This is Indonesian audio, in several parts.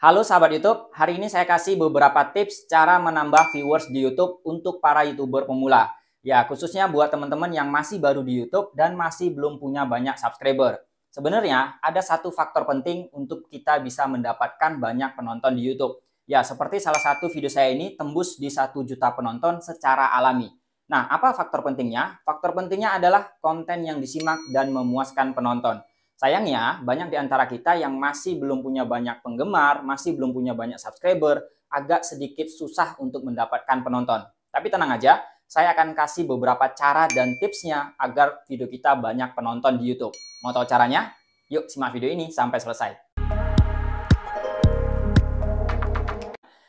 Halo sahabat YouTube, hari ini saya kasih beberapa tips cara menambah viewers di YouTube untuk para YouTuber pemula. Ya, khususnya buat teman-teman yang masih baru di YouTube dan masih belum punya banyak subscriber. Sebenarnya ada satu faktor penting untuk kita bisa mendapatkan banyak penonton di YouTube. Ya, seperti salah satu video saya ini tembus di satu juta penonton secara alami. Nah, apa faktor pentingnya? Faktor pentingnya adalah konten yang disimak dan memuaskan penonton. Sayangnya, banyak di antara kita yang masih belum punya banyak penggemar, masih belum punya banyak subscriber, agak sedikit susah untuk mendapatkan penonton. Tapi tenang aja, saya akan kasih beberapa cara dan tipsnya agar video kita banyak penonton di YouTube. Mau tahu caranya? Yuk simak video ini sampai selesai.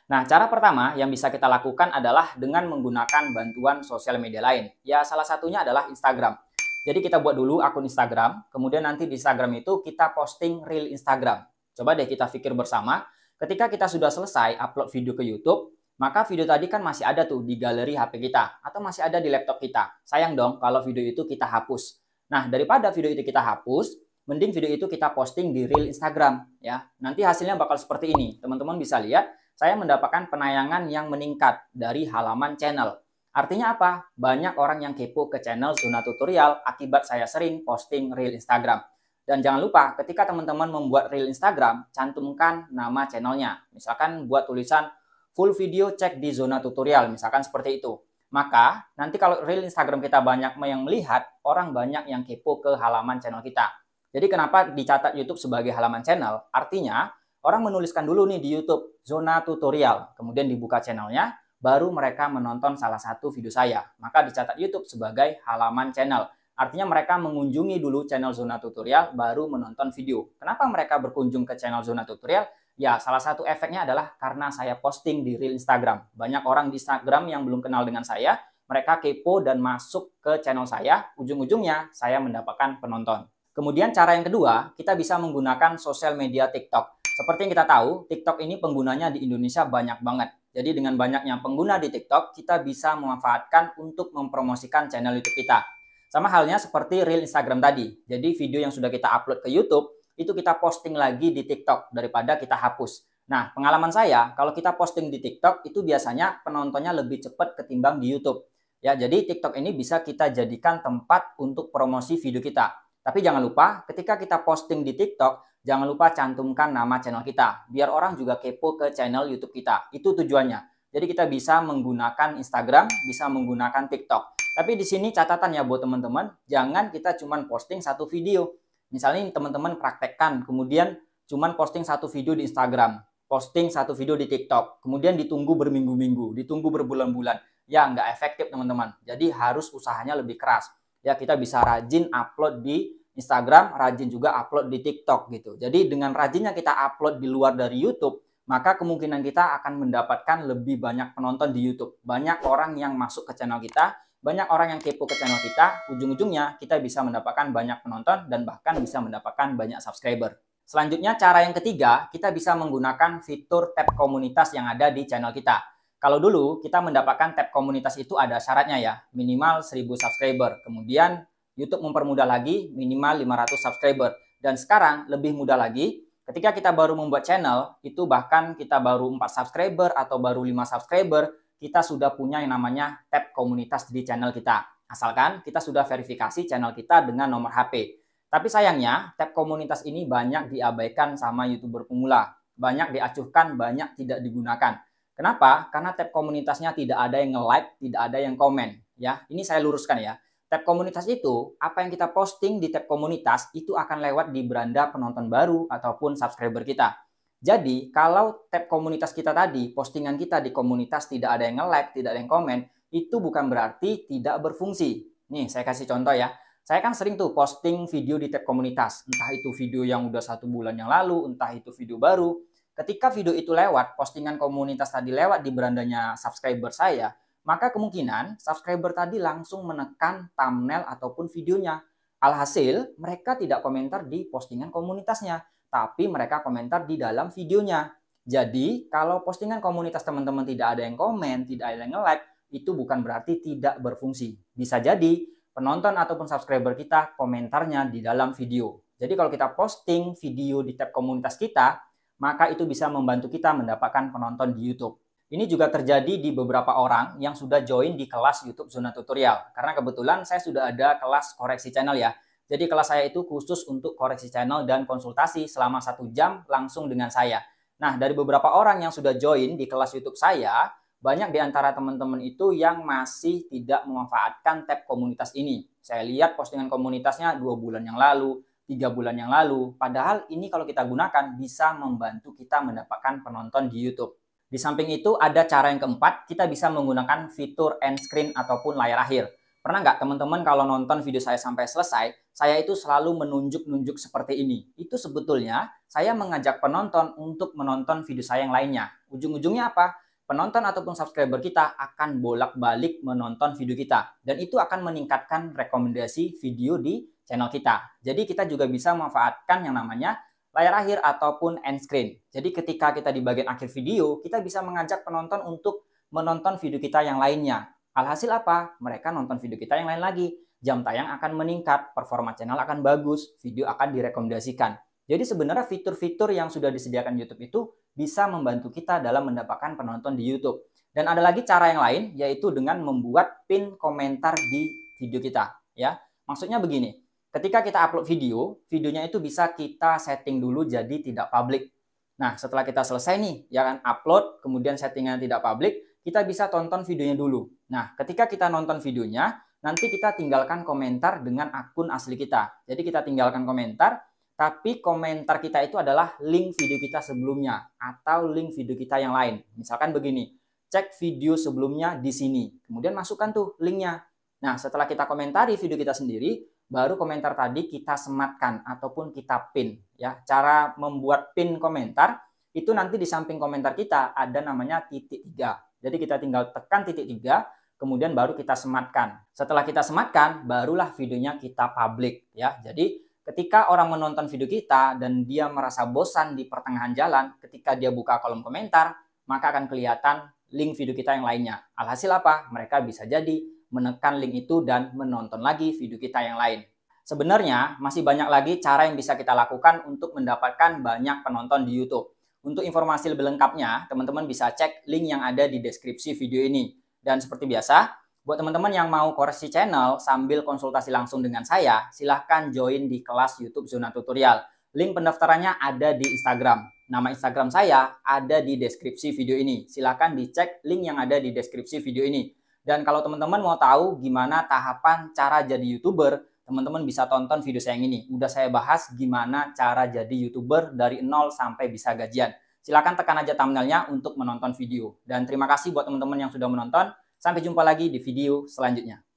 Nah, cara pertama yang bisa kita lakukan adalah dengan menggunakan bantuan sosial media lain. Ya, salah satunya adalah Instagram. Jadi kita buat dulu akun Instagram, kemudian nanti di Instagram itu kita posting real Instagram. Coba deh kita pikir bersama, ketika kita sudah selesai upload video ke YouTube, maka video tadi kan masih ada tuh di galeri HP kita atau masih ada di laptop kita. Sayang dong kalau video itu kita hapus. Nah, daripada video itu kita hapus, mending video itu kita posting di real Instagram ya. Nanti hasilnya bakal seperti ini. Teman-teman bisa lihat, saya mendapatkan penayangan yang meningkat dari halaman channel. Artinya apa? Banyak orang yang kepo ke channel Zona Tutorial akibat saya sering posting reel Instagram. Dan jangan lupa ketika teman-teman membuat reel Instagram, cantumkan nama channelnya. Misalkan buat tulisan full video cek di Zona Tutorial, misalkan seperti itu. Maka nanti kalau reel Instagram kita banyak yang melihat, orang banyak yang kepo ke halaman channel kita. Jadi kenapa dicatat YouTube sebagai halaman channel? Artinya orang menuliskan dulu nih di YouTube Zona Tutorial, kemudian dibuka channelnya, baru mereka menonton salah satu video saya. Maka dicatat YouTube sebagai halaman channel. Artinya mereka mengunjungi dulu channel Zona Tutorial baru menonton video. Kenapa mereka berkunjung ke channel Zona Tutorial? Ya, salah satu efeknya adalah karena saya posting di reel Instagram. Banyak orang di Instagram yang belum kenal dengan saya, mereka kepo dan masuk ke channel saya. Ujung-ujungnya saya mendapatkan penonton. Kemudian cara yang kedua, kita bisa menggunakan sosial media TikTok. Seperti yang kita tahu, TikTok ini penggunanya di Indonesia banyak banget. Jadi dengan banyaknya pengguna di TikTok, kita bisa memanfaatkan untuk mempromosikan channel YouTube kita. Sama halnya seperti reel Instagram tadi. Jadi video yang sudah kita upload ke YouTube, itu kita posting lagi di TikTok daripada kita hapus. Nah, pengalaman saya, kalau kita posting di TikTok, itu biasanya penontonnya lebih cepat ketimbang di YouTube. Ya, jadi TikTok ini bisa kita jadikan tempat untuk promosi video kita. Tapi jangan lupa, ketika kita posting di TikTok, Jangan lupa cantumkan nama channel kita, biar orang juga kepo ke channel YouTube kita. Itu tujuannya. Jadi kita bisa menggunakan Instagram, bisa menggunakan TikTok. Tapi di sini catatan ya buat teman-teman, jangan kita cuma posting satu video. Misalnya teman-teman praktekkan, kemudian cuma posting satu video di Instagram, posting satu video di TikTok, kemudian ditunggu berminggu-minggu, ditunggu berbulan-bulan. Ya nggak efektif teman-teman. Jadi harus usahanya lebih keras. Ya kita bisa rajin upload di Instagram, rajin juga upload di TikTok gitu. Jadi dengan rajinnya kita upload di luar dari YouTube, maka kemungkinan kita akan mendapatkan lebih banyak penonton di YouTube. Banyak orang yang masuk ke channel kita, banyak orang yang kepo ke channel kita, ujung-ujungnya kita bisa mendapatkan banyak penonton dan bahkan bisa mendapatkan banyak subscriber. Selanjutnya cara yang ketiga, kita bisa menggunakan fitur tab komunitas yang ada di channel kita. Kalau dulu kita mendapatkan tab komunitas itu ada syaratnya ya, minimal 1000 subscriber. Kemudian YouTube mempermudah lagi minimal 500 subscriber. Dan sekarang lebih mudah lagi, ketika kita baru membuat channel, itu bahkan kita baru 4 subscriber atau baru 5 subscriber, kita sudah punya yang namanya tab komunitas di channel kita. Asalkan kita sudah verifikasi channel kita dengan nomor HP. Tapi sayangnya, tab komunitas ini banyak diabaikan sama YouTuber pemula. Banyak diacuhkan, banyak tidak digunakan. Kenapa? Karena tab komunitasnya tidak ada yang nge-like, tidak ada yang komen. Ya, ini saya luruskan ya. Tab komunitas itu, apa yang kita posting di tab komunitas itu akan lewat di beranda penonton baru ataupun subscriber kita. Jadi, kalau tab komunitas kita tadi, postingan kita di komunitas tidak ada yang nge-like, tidak ada yang komen, itu bukan berarti tidak berfungsi. Nih, saya kasih contoh ya. Saya kan sering tuh posting video di tab komunitas. Entah itu video yang udah satu bulan yang lalu, entah itu video baru. Ketika video itu lewat, postingan komunitas tadi lewat di berandanya subscriber saya, maka kemungkinan subscriber tadi langsung menekan thumbnail ataupun videonya. Alhasil, mereka tidak komentar di postingan komunitasnya, tapi mereka komentar di dalam videonya. Jadi, kalau postingan komunitas teman-teman tidak ada yang komen, tidak ada yang like, itu bukan berarti tidak berfungsi. Bisa jadi penonton ataupun subscriber kita komentarnya di dalam video. Jadi kalau kita posting video di tab komunitas kita, maka itu bisa membantu kita mendapatkan penonton di YouTube. Ini juga terjadi di beberapa orang yang sudah join di kelas YouTube Zona Tutorial. Karena kebetulan saya sudah ada kelas koreksi channel ya. Jadi kelas saya itu khusus untuk koreksi channel dan konsultasi selama satu jam langsung dengan saya. Nah, dari beberapa orang yang sudah join di kelas YouTube saya, banyak di antara teman-teman itu yang masih tidak memanfaatkan tab komunitas ini. Saya lihat postingan komunitasnya dua bulan yang lalu, tiga bulan yang lalu. Padahal ini kalau kita gunakan bisa membantu kita mendapatkan penonton di YouTube. Di samping itu ada cara yang keempat, kita bisa menggunakan fitur end screen ataupun layar akhir. Pernah nggak teman-teman kalau nonton video saya sampai selesai, saya itu selalu menunjuk-nunjuk seperti ini. Itu sebetulnya saya mengajak penonton untuk menonton video saya yang lainnya. Ujung-ujungnya apa? Penonton ataupun subscriber kita akan bolak-balik menonton video kita. Dan itu akan meningkatkan rekomendasi video di channel kita. Jadi kita juga bisa memanfaatkan yang namanya layar akhir ataupun end screen. Jadi ketika kita di bagian akhir video, kita bisa mengajak penonton untuk menonton video kita yang lainnya. Alhasil apa? Mereka nonton video kita yang lain lagi. Jam tayang akan meningkat, performa channel akan bagus, video akan direkomendasikan. Jadi sebenarnya fitur-fitur yang sudah disediakan YouTube itu bisa membantu kita dalam mendapatkan penonton di YouTube. Dan ada lagi cara yang lain yaitu dengan membuat pin komentar di video kita, ya. Maksudnya begini, Ketika kita upload video, videonya itu bisa kita setting dulu jadi tidak publik. Nah, setelah kita selesai nih, ya kan upload, kemudian settingan tidak publik, kita bisa tonton videonya dulu. Nah, ketika kita nonton videonya, nanti kita tinggalkan komentar dengan akun asli kita. Jadi kita tinggalkan komentar, tapi komentar kita itu adalah link video kita sebelumnya atau link video kita yang lain. Misalkan begini, cek video sebelumnya di sini. Kemudian masukkan tuh linknya. Nah, setelah kita komentari video kita sendiri, baru komentar tadi kita sematkan ataupun kita pin ya. Cara membuat pin komentar itu nanti di samping komentar kita ada namanya titik tiga. Jadi kita tinggal tekan titik tiga, kemudian baru kita sematkan. Setelah kita sematkan, barulah videonya kita publik ya. Jadi ketika orang menonton video kita dan dia merasa bosan di pertengahan jalan, ketika dia buka kolom komentar, maka akan kelihatan link video kita yang lainnya. Alhasil apa? Mereka bisa jadi menekan link itu dan menonton lagi video kita yang lain. Sebenarnya masih banyak lagi cara yang bisa kita lakukan untuk mendapatkan banyak penonton di YouTube. Untuk informasi lebih lengkapnya, teman-teman bisa cek link yang ada di deskripsi video ini. Dan seperti biasa, buat teman-teman yang mau koreksi channel sambil konsultasi langsung dengan saya, silahkan join di kelas YouTube Zona Tutorial. Link pendaftarannya ada di Instagram. Nama Instagram saya ada di deskripsi video ini. Silahkan dicek link yang ada di deskripsi video ini. Dan kalau teman-teman mau tahu gimana tahapan cara jadi YouTuber, teman-teman bisa tonton video saya yang ini. Udah saya bahas gimana cara jadi YouTuber dari nol sampai bisa gajian. Silahkan tekan aja thumbnailnya untuk menonton video. Dan terima kasih buat teman-teman yang sudah menonton. Sampai jumpa lagi di video selanjutnya.